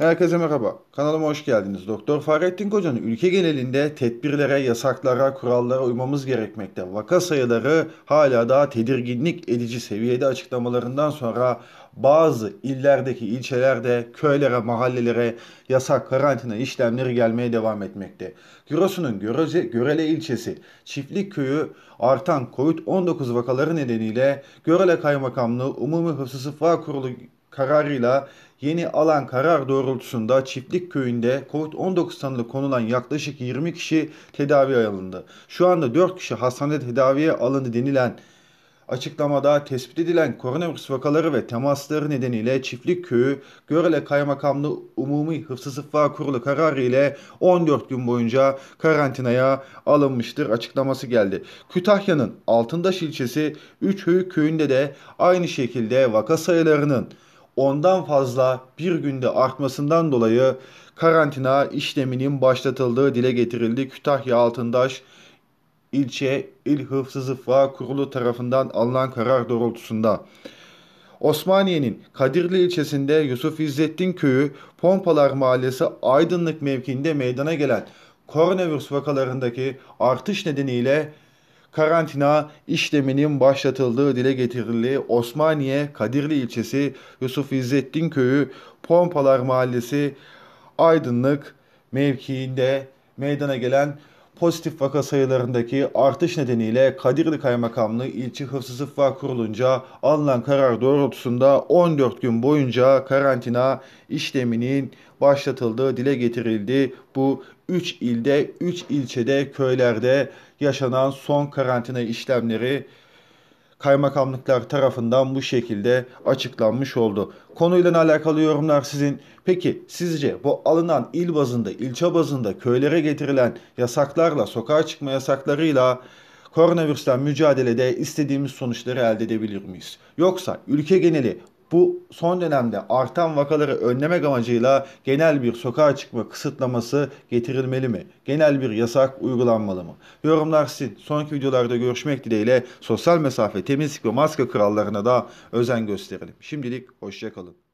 Herkese merhaba. Kanalıma hoş geldiniz. Doktor Fahrettin Koca'nın ülke genelinde tedbirlere, yasaklara, kurallara uymamız gerekmekte. Vaka sayıları hala daha tedirginlik edici seviyede açıklamalarından sonra bazı illerdeki ilçelerde köylere, mahallelere yasak karantina işlemleri gelmeye devam etmekte. Giresun'un Görece, Görele ilçesi Çiftlik Köyü artan COVID-19 vakaları nedeniyle Görele Kaymakamlığı Umumi Hıfzı Sıfva Kurulu kararıyla yeni alan karar doğrultusunda Çiftlik Köyü'nde COVID-19 tanılı konulan yaklaşık 20 kişi tedaviye alındı. Şu anda 4 kişi hastanede tedaviye alındı denilen Açıklamada tespit edilen koronavirüs vakaları ve temasları nedeniyle Çiftlik Köyü Görele Kaymakamlığı Umumi Hıfzı Sıffa Kurulu kararı ile 14 gün boyunca karantinaya alınmıştır açıklaması geldi. Kütahya'nın Altındaş ilçesi Üçhöyük köyünde de aynı şekilde vaka sayılarının ondan fazla bir günde artmasından dolayı karantina işleminin başlatıldığı dile getirildi. Kütahya Altındaş İlçe İl Hıfzı Zıffa Kurulu tarafından alınan karar doğrultusunda Osmaniye'nin Kadirli ilçesinde Yusuf İzzettin Köyü Pompalar Mahallesi Aydınlık mevkiinde meydana gelen koronavirüs vakalarındaki artış nedeniyle karantina işleminin başlatıldığı dile getirildi. Osmaniye Kadirli ilçesi Yusuf İzzettin Köyü Pompalar Mahallesi Aydınlık mevkiinde meydana gelen pozitif vaka sayılarındaki artış nedeniyle Kadirli Kaymakamlığı İlçe Hıfzı Sıffa kurulunca alınan karar doğrultusunda 14 gün boyunca karantina işleminin başlatıldığı dile getirildi. Bu 3 ilde, 3 ilçede, köylerde yaşanan son karantina işlemleri kaymakamlıklar tarafından bu şekilde açıklanmış oldu. Konuyla alakalı yorumlar sizin. Peki sizce bu alınan il bazında, ilçe bazında köylere getirilen yasaklarla, sokağa çıkma yasaklarıyla koronavirüsten mücadelede istediğimiz sonuçları elde edebilir miyiz? Yoksa ülke geneli bu son dönemde artan vakaları önlemek amacıyla genel bir sokağa çıkma kısıtlaması getirilmeli mi? Genel bir yasak uygulanmalı mı? Yorumlar sizin. Sonraki videolarda görüşmek dileğiyle sosyal mesafe, temizlik ve maske kurallarına da özen gösterelim. Şimdilik hoşçakalın.